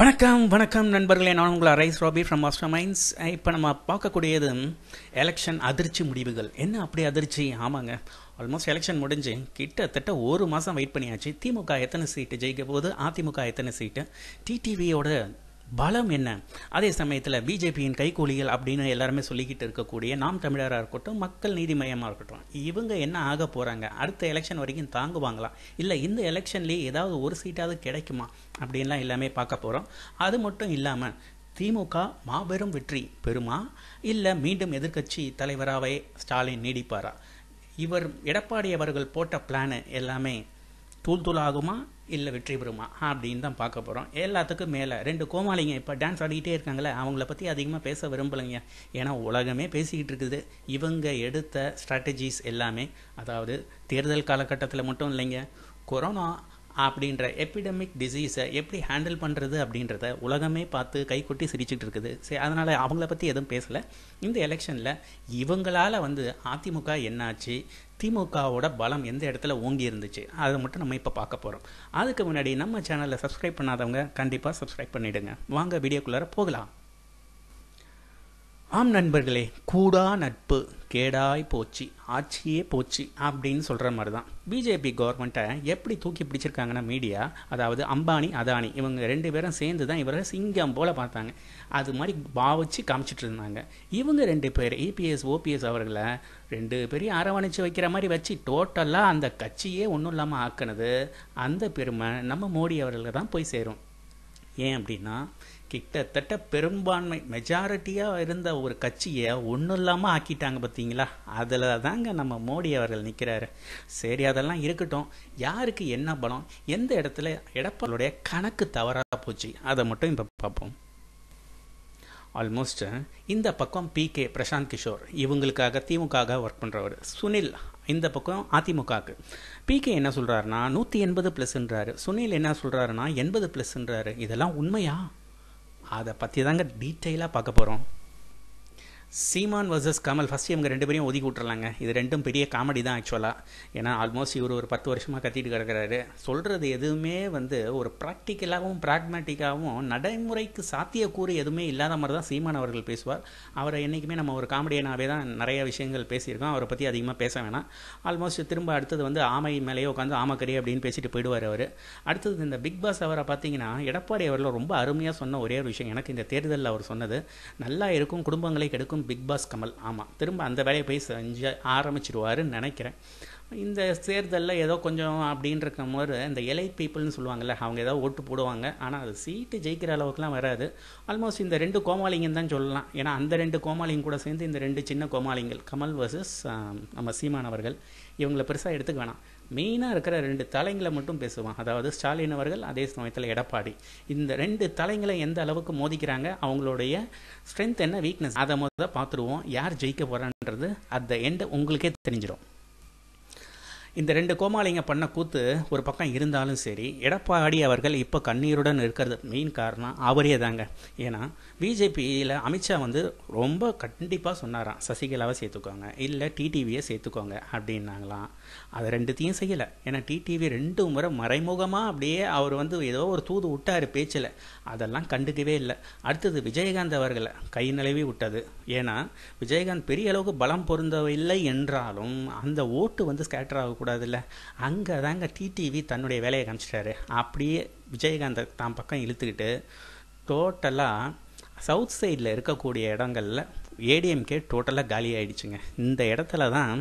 வணக்கம் வணக்கம் நண்பர்களே நான் உங்களை ரைஸ் ராபி ஃப்ரம் மாஸ்டர் மைண்ட்ஸ் இப்போ நம்ம பார்க்கக்கூடியது எலெக்ஷன் அதிர்ச்சி முடிவுகள் என்ன அப்படி அதிர்ச்சி ஆமாங்க ஆல்மோஸ்ட் எலெக்ஷன் முடிஞ்சு கிட்டத்தட்ட ஒரு மாதம் வெயிட் பண்ணியாச்சு திமுக எத்தனை சீட்டு ஜெயிக்க போகுது அதிமுக எத்தனை சீட்டு டிடிவியோட பலம் என்ன அதே சமயத்தில் பிஜேபியின் கைகூலிகள் அப்படின்னு எல்லாருமே சொல்லிக்கிட்டு இருக்கக்கூடிய நாம் தமிழராக இருக்கட்டும் மக்கள் நீதி மையமாக இருக்கட்டும் இவங்க என்ன ஆக போகிறாங்க அடுத்த எலெக்ஷன் வரைக்கும் தாங்குவாங்களா இல்லை இந்த எலெக்ஷன்லேயே ஏதாவது ஒரு சீட்டாவது கிடைக்குமா அப்படின்லாம் எல்லாமே பார்க்க போகிறோம் அது மட்டும் இல்லாமல் திமுக மாபெரும் வெற்றி பெறுமா இல்லை மீண்டும் எதிர்க்கட்சி தலைவராகவே ஸ்டாலின் நீடிப்பாரா இவர் எடப்பாடி அவர்கள் போட்ட பிளானு எல்லாமே தூள் ஆகுமா இல்லை வெற்றி பெறுமா அப்படின்னு தான் பார்க்க போகிறோம் எல்லாத்துக்கும் மேலே ரெண்டு கோமாளிங்க இப்போ டான்ஸ் ஆடிக்கிட்டே இருக்காங்களே அவங்கள பற்றி அதிகமாக பேச விரும்பலைங்க ஏன்னா உலகமே பேசிக்கிட்டு இருக்குது இவங்க எடுத்த ஸ்ட்ராட்டஜிஸ் எல்லாமே அதாவது தேர்தல் காலகட்டத்தில் மட்டும் இல்லைங்க கொரோனா அப்படின்ற எபிடமிக் டிசீஸை எப்படி ஹேண்டில் பண்ணுறது அப்படின்றத உலகமே பார்த்து கை கொட்டி சிரிச்சுட்டு இருக்குது சரி அதனால் அவங்கள பற்றி எதுவும் பேசலை இந்த எலெக்ஷனில் இவங்களால் வந்து அதிமுக என்னாச்சு திமுகவோட பலம் எந்த இடத்துல ஓங்கி இருந்துச்சு அதை மட்டும் நம்ம இப்போ பார்க்க போகிறோம் அதுக்கு முன்னாடி நம்ம சேனலில் சப்ஸ்கிரைப் பண்ணாதவங்க கண்டிப்பாக சப்ஸ்கிரைப் பண்ணிவிடுங்க வாங்க வீடியோக்குள்ளார போகலாம் ஆம் நண்பர்களே கூடா நட்பு கேடாய் போச்சு ஆட்சியே போச்சு அப்படின்னு சொல்கிற மாதிரி தான் பிஜேபி கவர்மெண்ட்டை எப்படி தூக்கி பிடிச்சிருக்காங்கன்னா மீடியா அதாவது அம்பானி அதானி இவங்க ரெண்டு பேரும் சேர்ந்து தான் இவரை சிங்கம் போல் பார்த்தாங்க அது மாதிரி பாவிச்சு காமிச்சிட்டு இருந்தாங்க இவங்க ரெண்டு பேர் இபிஎஸ் e ஓபிஎஸ் அவர்களை ரெண்டு பேரையும் அரவணைச்சு வைக்கிற மாதிரி வச்சு டோட்டலாக அந்த கட்சியே ஒன்றும் இல்லாமல் ஆக்கினது அந்த பெருமை நம்ம மோடி அவர்களை தான் போய் சேரும் ஏன் அப்படின்னா கிட்டத்தட்ட பெரும்பான்மை மெஜாரிட்டியாக இருந்த ஒரு கட்சியை ஒன்றும் இல்லாமல் ஆக்கிட்டாங்க பார்த்தீங்களா அதில் தாங்க நம்ம மோடி அவர்கள் நிற்கிறாரு சரி அதெல்லாம் இருக்கட்டும் யாருக்கு என்ன பலம் எந்த இடத்துல எடப்பாளுடைய கணக்கு தவறாக போச்சு அதை மட்டும் இப்போ பார்ப்போம் ஆல்மோஸ்ட் இந்த பக்கம் பி கே பிரசாந்த் கிஷோர் இவங்களுக்காக திமுக ஒர்க் பண்ணுறவர் சுனில் இந்த பக்கம் அதிமுகவுக்கு பிகே என்ன சொல்கிறாருன்னா நூற்றி எண்பது ப்ளஸ்ன்றாரு சுனில் என்ன சொல்கிறாருன்னா எண்பது ப்ளஸ்ன்றாரு இதெல்லாம் உண்மையா அதை பற்றி தாங்க டீட்டெயிலாக பார்க்க போகிறோம் சீமான் வர்சஸ் கமல் ஃபஸ்ட்டு இவங்க ரெண்டு பேரையும் ஒதுக்கி விட்றலாங்க இது ரெண்டும் பெரிய காமெடி தான் ஆக்சுவலாக ஏன்னா ஆல்மோஸ்ட் இவர் ஒரு பத்து வருஷமாக கத்திட்டு கிடக்கிறாரு சொல்கிறது எதுவுமே வந்து ஒரு ப்ராக்டிக்கலாகவும் ப்ராக்மேட்டிக்காகவும் நடைமுறைக்கு சாத்தியக்கூறு எதுவுமே இல்லாத மாதிரி தான் சீமான் அவர்கள் பேசுவார் அவரை என்றைக்குமே நம்ம ஒரு காமெடியனாகவே தான் நிறைய விஷயங்கள் பேசியிருக்கோம் அவரை பற்றி அதிகமாக பேச வேணாம் ஆல்மோஸ்ட் திரும்ப அடுத்தது வந்து ஆமை மேலேயே உட்காந்து ஆமக்கறி அப்படின்னு பேசிட்டு போயிடுவார் அவர் அடுத்தது இந்த பிக் பாஸ் அவரை பார்த்தீங்கன்னா எடப்பாடி அவர்கள் ரொம்ப அருமையாக சொன்ன ஒரே ஒரு விஷயம் எனக்கு இந்த தேர்தலில் அவர் சொன்னது நல்லா இருக்கும் குடும்பங்களை கெடுக்கும் பிக் பாஸ் கமல் ஆமாம் திரும்ப அந்த வேலையை போய் செஞ்சு ஆரம்பிச்சிருவாருன்னு நினைக்கிறேன் இந்த தேர்தலில் ஏதோ கொஞ்சம் அப்படின்னு இருக்கும் போது இந்த இலை பீப்புள்னு சொல்லுவாங்கள்ல அவங்க ஏதோ ஓட்டு போடுவாங்க ஆனால் அது சீட்டு ஜெயிக்கிற அளவுக்குலாம் வராது ஆல்மோஸ்ட் இந்த ரெண்டு கோமாளிங்கன்னு தான் சொல்லலாம் ஏன்னா அந்த ரெண்டு கோமாளிங்க கூட சேர்ந்து இந்த ரெண்டு சின்ன கோமாளிங்கள் கமல் வர்சஸ் நம்ம அவர்கள் இவங்களை பெருசாக எடுத்துக்க வேணாம் மெயினாக இருக்கிற ரெண்டு தலைங்களை மட்டும் பேசுவான் அதாவது ஸ்டாலின் அவர்கள் அதே சமயத்தில் எடப்பாடி இந்த ரெண்டு தலைங்களை எந்த அளவுக்கு மோதிக்கிறாங்க அவங்களுடைய ஸ்ட்ரென்த் என்ன வீக்னஸ் அதை மொதல் பார்த்துருவோம் யார் ஜெயிக்க போகிறான்றது அட் த எண்ட் உங்களுக்கே தெரிஞ்சிடும் இந்த ரெண்டு கோமாளிங்க பண்ண கூத்து ஒரு பக்கம் இருந்தாலும் சரி எடப்பாடி அவர்கள் இப்போ கண்ணீருடன் இருக்கிறது மெயின் காரணம் அவரே தாங்க ஏன்னா பிஜேபியில் அமித்ஷா வந்து ரொம்ப கண்டிப்பாக சொன்னாராம் சசிகலாவை சேர்த்துக்கோங்க இல்லை டிடிவியை சேர்த்துக்கோங்க அப்படின்னாங்களாம் அது ரெண்டுத்தையும் செய்யலை ஏன்னா டிடிவி ரெண்டு முறை மறைமுகமாக அப்படியே அவர் வந்து ஏதோ ஒரு தூது விட்டார் பேச்சில் அதெல்லாம் கண்டுக்கவே இல்லை அடுத்தது விஜயகாந்த் அவர்களை கை நிலவி விட்டது ஏன்னா விஜயகாந்த் பெரிய அளவுக்கு பலம் பொருந்தவில்லை என்றாலும் அந்த ஓட்டு வந்து ஸ்கேட்டர் ஆகக்கூடாதுல்ல அங்கே தாங்க டிடிவி தன்னுடைய வேலையை காமிச்சிட்டாரு அப்படியே விஜயகாந்தை தான் பக்கம் இழுத்துக்கிட்டு டோட்டலாக சவுத் சைடில் இருக்கக்கூடிய இடங்களில் ஏடிஎம்கே டோட்டலாக காலி ஆகிடுச்சுங்க இந்த இடத்துல தான்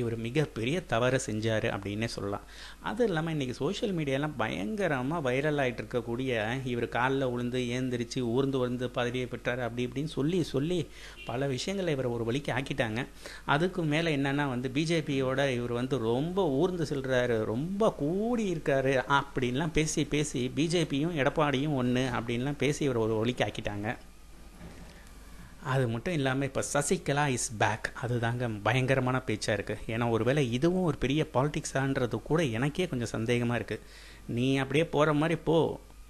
இவர் மிகப்பெரிய தவறு செஞ்சார் அப்படின்னே சொல்லலாம் அது இல்லாமல் இன்றைக்கி சோஷியல் மீடியாலாம் பயங்கரமாக வைரல் ஆகிட்டு இருக்கக்கூடிய இவர் காலில் உளுந்து ஏந்திரிச்சு ஊர்ந்து உழுந்து பதவியை பெற்றார் அப்படி இப்படின்னு சொல்லி சொல்லி பல விஷயங்களை இவர் ஒரு வழிக்கு ஆக்கிட்டாங்க அதுக்கு மேலே என்னென்னா வந்து பிஜேபியோட இவர் வந்து ரொம்ப ஊர்ந்து செல்கிறாரு ரொம்ப கூடி இருக்காரு அப்படின்லாம் பேசி பேசி பிஜேபியும் எடப்பாடியும் ஒன்று அப்படின்லாம் பேசி இவர் ஒரு வழிக்கு ஆக்கிட்டாங்க அது மட்டும் இல்லாமல் இப்போ சசிகலா இஸ் பேக் அது தாங்க பயங்கரமான பேச்சாக இருக்குது ஏன்னா ஒருவேளை இதுவும் ஒரு பெரிய பாலிடிக்ஸான்றது கூட எனக்கே கொஞ்சம் சந்தேகமாக இருக்குது நீ அப்படியே போகிற மாதிரி போ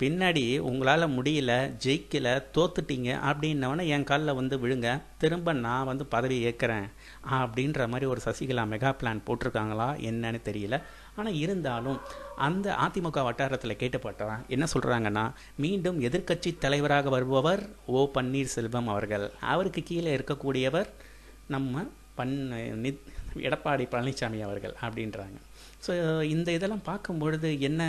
பின்னாடி உங்களால் முடியல ஜெயிக்கல தோத்துட்டீங்க அப்படின்னவனே என் காலில் வந்து விழுங்க திரும்ப நான் வந்து பதவி ஏற்கிறேன் அப்படின்ற மாதிரி ஒரு சசிகலா மெகா பிளான் போட்டிருக்காங்களா என்னன்னு தெரியல ஆனால் இருந்தாலும் அந்த அதிமுக வட்டாரத்தில் கேட்டுப்பட்டா என்ன சொல்கிறாங்கன்னா மீண்டும் எதிர்க்கட்சி தலைவராக வருபவர் ஓ பன்னீர்செல்வம் அவர்கள் அவருக்கு கீழே இருக்கக்கூடியவர் நம்ம பன் எடப்பாடி பழனிசாமி அவர்கள் அப்படின்றாங்க ஸோ இந்த இதெல்லாம் பார்க்கும்பொழுது என்ன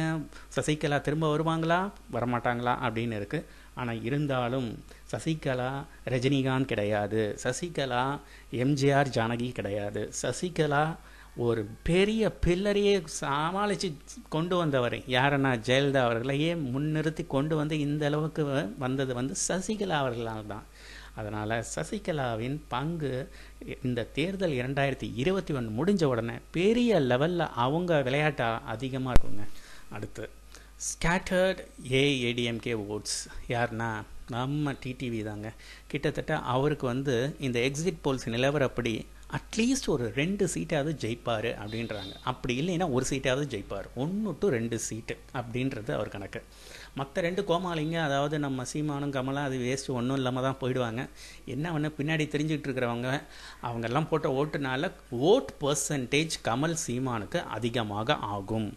சசிகலா திரும்ப வருவாங்களா வரமாட்டாங்களா அப்படின்னு இருக்குது ஆனால் இருந்தாலும் சசிகலா ரஜினிகாந்த் கிடையாது சசிகலா எம்ஜிஆர் ஜானகி கிடையாது சசிகலா ஒரு பெரிய பில்லரையே சமாளித்து கொண்டு வந்தவர் யாருன்னா ஜெயலலிதா அவர்களையே முன்னிறுத்தி கொண்டு வந்து இந்த அளவுக்கு வந்தது வந்து சசிகலா அவர்களால் தான் அதனால் சசிகலாவின் பங்கு இந்த தேர்தல் இரண்டாயிரத்தி இருபத்தி ஒன்று முடிஞ்ச உடனே பெரிய லெவலில் அவங்க விளையாட்டாக அதிகமாக இருக்குங்க அடுத்து ஸ்கேட்டர்ட் ஏஏடிஎம்கே ஓட்ஸ் யார்னா நம்ம டிடிவி தாங்க கிட்டத்தட்ட அவருக்கு வந்து இந்த எக்ஸிட் போல்ஸ் நிலவரப்படி அட்லீஸ்ட் ஒரு ரெண்டு சீட்டாவது ஜெயிப்பார் அப்படின்றாங்க அப்படி இல்லைன்னா ஒரு சீட்டாவது ஜெயிப்பார் ஒன்று டு ரெண்டு சீட்டு அப்படின்றது அவர் கணக்கு மற்ற ரெண்டு கோமாளிங்க அதாவது நம்ம சீமானும் கமலா அது வேஸ்ட்டு ஒன்றும் இல்லாமல் தான் போயிடுவாங்க என்ன ஒன்று பின்னாடி தெரிஞ்சுக்கிட்டு இருக்கிறவங்க அவங்கெல்லாம் போட்ட ஓட்டுனால ஓட் பர்சன்டேஜ் கமல் சீமானுக்கு அதிகமாக ஆகும்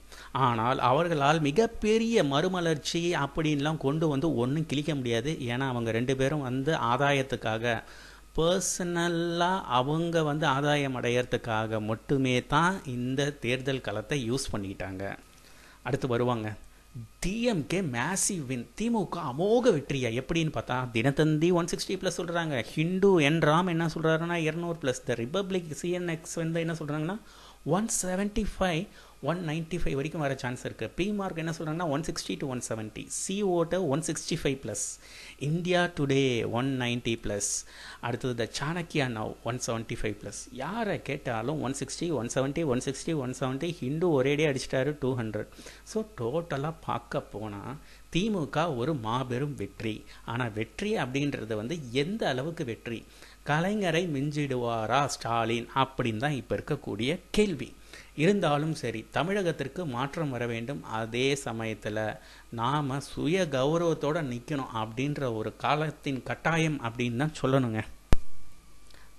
ஆனால் அவர்களால் மிகப்பெரிய மறுமலர்ச்சி அப்படின்லாம் கொண்டு வந்து ஒன்றும் கிழிக்க முடியாது ஏன்னா அவங்க ரெண்டு பேரும் வந்து ஆதாயத்துக்காக பர்சனலாக அவங்க வந்து ஆதாயம் அடையிறதுக்காக மட்டுமே தான் இந்த தேர்தல் களத்தை யூஸ் பண்ணிக்கிட்டாங்க அடுத்து வருவாங்க டிஎம்கே மேசிவ் வின் திமுக அமோக வெற்றியா எப்படின்னு பார்த்தா தினத்தந்தி ஒன் சிக்ஸ்டி ப்ளஸ் சொல்கிறாங்க ஹிந்து என் ராம் என்ன சொல்கிறாருன்னா இரநூறு ப்ளஸ் த ரிப்பப்ளிக் சிஎன்எக்ஸ் வந்து என்ன சொல்கிறாங்கன்னா one seventy five one ninety five வரைக்கும் வர சான்ஸ் இருக்குது பி மார்க் என்ன சொல்கிறாங்கன்னா one sixty to one seventy சிஓட்ட one sixty five plus India Today one ninety plus அடுத்தது the Chanakya now one seventy five plus யாரை கேட்டாலும் one sixty one seventy one sixty one seventy Hindu ஒரேடியே அடிச்சிட்டாரு two hundred so டோட்டலாக பார்க்க போனால் திமுக ஒரு மாபெரும் வெற்றி ஆனால் வெற்றி அப்படின்றது வந்து எந்த அளவுக்கு வெற்றி கலைஞரை மிஞ்சிடுவாரா ஸ்டாலின் அப்படின்னு தான் இப்போ இருக்கக்கூடிய கேள்வி இருந்தாலும் சரி தமிழகத்திற்கு மாற்றம் வர வேண்டும் அதே சமயத்தில் நாம் சுய கௌரவத்தோடு நிற்கணும் அப்படின்ற ஒரு காலத்தின் கட்டாயம் அப்படின்னு தான் சொல்லணுங்க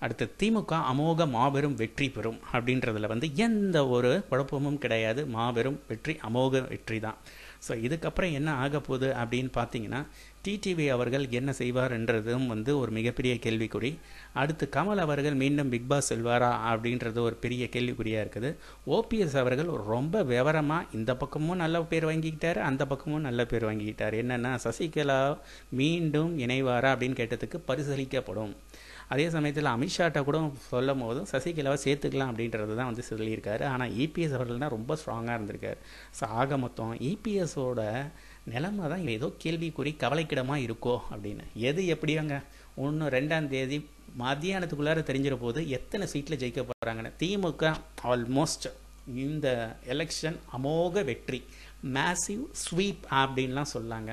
அடுத்து திமுக அமோக மாபெரும் வெற்றி பெறும் அப்படின்றதுல வந்து எந்த ஒரு குழப்பமும் கிடையாது மாபெரும் வெற்றி அமோக வெற்றி தான் ஸோ இதுக்கப்புறம் என்ன ஆக போகுது அப்படின்னு பார்த்தீங்கன்னா டிடிவி அவர்கள் என்ன செய்வார் என்றதும் வந்து ஒரு மிகப்பெரிய கேள்விக்குறி அடுத்து கமல் அவர்கள் மீண்டும் பிக் பாஸ் செல்வாரா அப்படின்றது ஒரு பெரிய கேள்விக்குறியாக இருக்குது ஓபிஎஸ் அவர்கள் ரொம்ப விவரமாக இந்த பக்கமும் நல்ல பேர் வாங்கிக்கிட்டார் அந்த பக்கமும் நல்ல பேர் வாங்கிக்கிட்டார் என்னென்னா சசிகலா மீண்டும் இணைவாரா அப்படின்னு கேட்டதுக்கு பரிசீலிக்கப்படும் அதே சமயத்தில் அமித்ஷாட்ட கூட சொல்லும் போதும் சசிகலாவை சேர்த்துக்கலாம் அப்படின்றது தான் வந்து சொல்லியிருக்காரு ஆனால் இபிஎஸ் e அவர்கள் தான் ரொம்ப ஸ்ட்ராங்காக இருந்திருக்காரு ஸோ ஆக மொத்தம் இபிஎஸோட e நிலமை தான் ஏதோ கேள்விக்குறி கவலைக்கிடமாக இருக்கோ அப்படின்னு எது எப்படியாங்க ஒன்று ரெண்டாம் தேதி மத்தியானத்துக்குள்ளார தெரிஞ்சிட போது எத்தனை சீட்டில் ஜெயிக்க போகிறாங்கன்னு திமுக ஆல்மோஸ்ட் இந்த எலெக்ஷன் அமோக வெற்றி மேசிவ் ஸ்வீப் அப்படின்லாம் சொல்லாங்க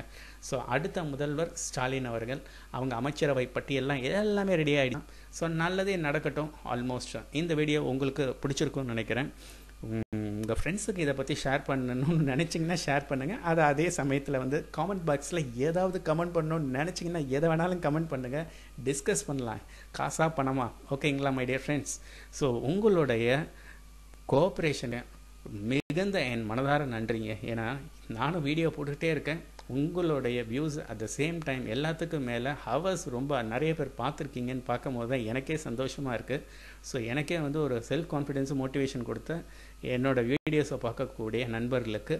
ஸோ அடுத்த முதல்வர் ஸ்டாலின் அவர்கள் அவங்க அமைச்சரவை பட்டியெல்லாம் எல்லாமே ரெடி ஆகிடும் ஸோ நல்லதே நடக்கட்டும் ஆல்மோஸ்ட் இந்த வீடியோ உங்களுக்கு பிடிச்சிருக்கும்னு நினைக்கிறேன் உங்கள் ஃப்ரெண்ட்ஸுக்கு இதை பற்றி ஷேர் பண்ணணும்னு நினச்சிங்கன்னா ஷேர் பண்ணுங்கள் அது அதே சமயத்தில் வந்து காமெண்ட் பாக்ஸில் ஏதாவது கமெண்ட் பண்ணணும்னு நினச்சிங்கன்னா எதை வேணாலும் கமெண்ட் பண்ணுங்கள் டிஸ்கஸ் பண்ணலாம் காசாக பணமா ஓகேங்களா மை டியர் ஃப்ரெண்ட்ஸ் ஸோ உங்களுடைய கோஆப்ரேஷனை மிகுந்த என் மனதார நன்றிங்க ஏன்னா நானும் வீடியோ போட்டுக்கிட்டே இருக்கேன் உங்களுடைய views at the same time எல்லாத்துக்கும் மேலே ஹவர்ஸ் ரொம்ப நிறைய பேர் பார்த்துருக்கீங்கன்னு பார்க்கும் போது தான் எனக்கே சந்தோஷமாக இருக்குது ஸோ எனக்கே வந்து ஒரு செல்ஃப் கான்ஃபிடென்ஸும் மோட்டிவேஷன் கொடுத்த என்னோடய வீடியோஸை பார்க்கக்கூடிய நண்பர்களுக்கு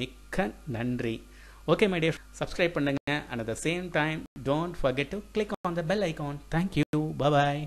மிக்க நன்றி ஓகே மை டியர் சப்ஸ்கிரைப் பண்ணுங்கள் and at the same time don't forget to click on the bell icon thank you bye bye